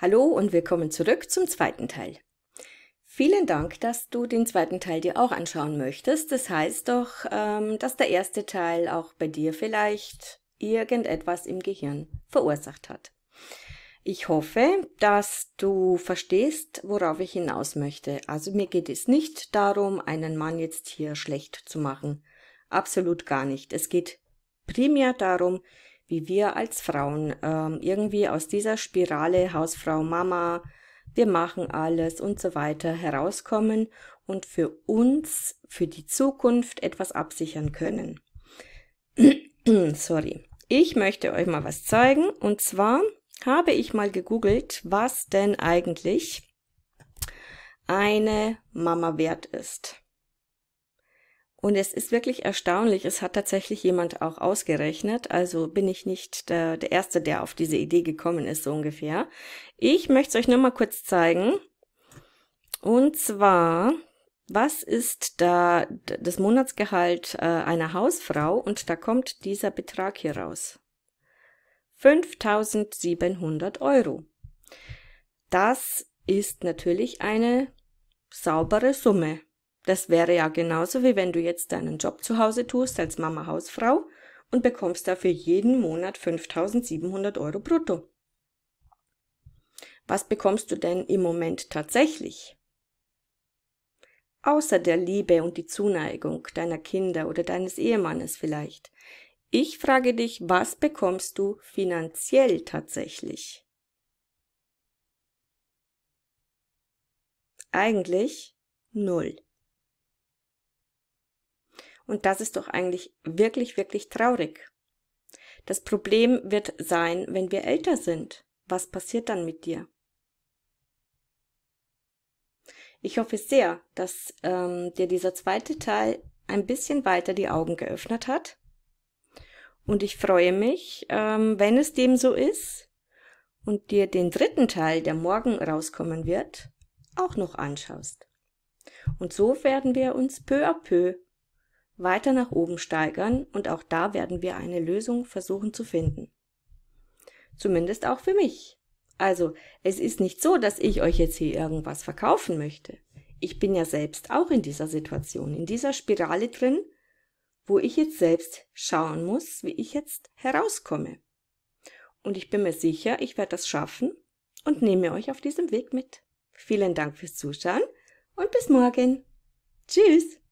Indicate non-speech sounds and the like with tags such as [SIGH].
Hallo und willkommen zurück zum zweiten Teil. Vielen Dank, dass du den zweiten Teil dir auch anschauen möchtest. Das heißt doch, ähm, dass der erste Teil auch bei dir vielleicht irgendetwas im Gehirn verursacht hat. Ich hoffe, dass du verstehst, worauf ich hinaus möchte. Also mir geht es nicht darum, einen Mann jetzt hier schlecht zu machen. Absolut gar nicht. Es geht primär darum, wie wir als Frauen ähm, irgendwie aus dieser Spirale Hausfrau, Mama, wir machen alles und so weiter herauskommen und für uns, für die Zukunft etwas absichern können. [CLEARS THROAT] Sorry. Ich möchte euch mal was zeigen und zwar habe ich mal gegoogelt, was denn eigentlich eine Mama wert ist. Und es ist wirklich erstaunlich, es hat tatsächlich jemand auch ausgerechnet, also bin ich nicht der, der Erste, der auf diese Idee gekommen ist, so ungefähr. Ich möchte es euch nur mal kurz zeigen. Und zwar, was ist da das Monatsgehalt äh, einer Hausfrau? Und da kommt dieser Betrag hier raus. 5700 Euro. Das ist natürlich eine saubere Summe. Das wäre ja genauso wie wenn du jetzt deinen Job zu Hause tust als Mama Hausfrau und bekommst dafür jeden Monat 5700 Euro brutto. Was bekommst du denn im Moment tatsächlich? Außer der Liebe und die Zuneigung deiner Kinder oder deines Ehemannes vielleicht. Ich frage dich, was bekommst du finanziell tatsächlich? Eigentlich null. Und das ist doch eigentlich wirklich, wirklich traurig. Das Problem wird sein, wenn wir älter sind. Was passiert dann mit dir? Ich hoffe sehr, dass ähm, dir dieser zweite Teil ein bisschen weiter die Augen geöffnet hat. Und ich freue mich, ähm, wenn es dem so ist und dir den dritten Teil, der morgen rauskommen wird, auch noch anschaust. Und so werden wir uns peu à peu weiter nach oben steigern und auch da werden wir eine Lösung versuchen zu finden. Zumindest auch für mich. Also, es ist nicht so, dass ich euch jetzt hier irgendwas verkaufen möchte. Ich bin ja selbst auch in dieser Situation, in dieser Spirale drin, wo ich jetzt selbst schauen muss, wie ich jetzt herauskomme. Und ich bin mir sicher, ich werde das schaffen und nehme euch auf diesem Weg mit. Vielen Dank fürs Zuschauen und bis morgen. Tschüss!